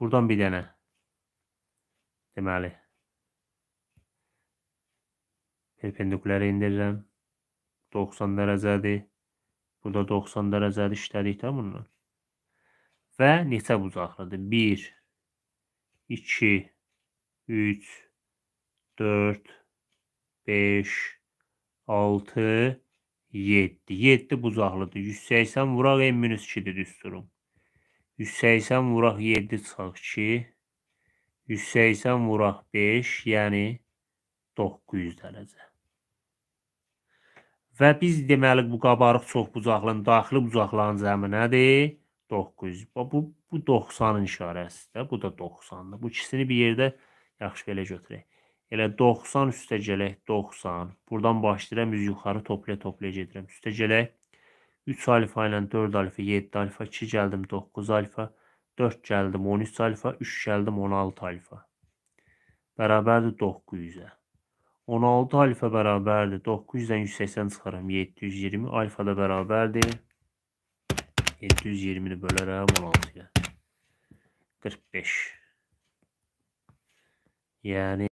Buradan bir dənə. Deməli. Perpendikuləri indirirəm. 90 dərəcədir. Burada 90 dərəcəli işlədik də bununla. Və neçə bucaqlıdır? 1, 2, 3, 4, 5, 6, 7. 7 bucaqlıdır. 180 vuraq M-2-dir düsturum. 180 vuraq 7 çıxaq 2. 180 vuraq 5, yəni 900 dərəcə. Və biz deməli bu qabarıq çox bucaqlının daxili bucaqların cəmi nədir? 900. Bu bu 90-ın işarəsidir. Bu da 90-dır. Bu ikisini bir yerdə yaxşı belə götürək. Elə 90 üstə gələk 90. Burdan başlayıram, biz yuxarı toplaya toplaya gedirəm. Üstə gələk 3 alfa ilə 4 alfa 7 alfa 2 gəldim 9 alfa 4 gəldim 13 alfa 3 gəldim 16 alfa bərabərdir 900-ə 16 alfa bərabərdir 900-dən 180 çıxaram 720 alfa da bərabərdir 720-ni bölərəm 16-ya 45 yəni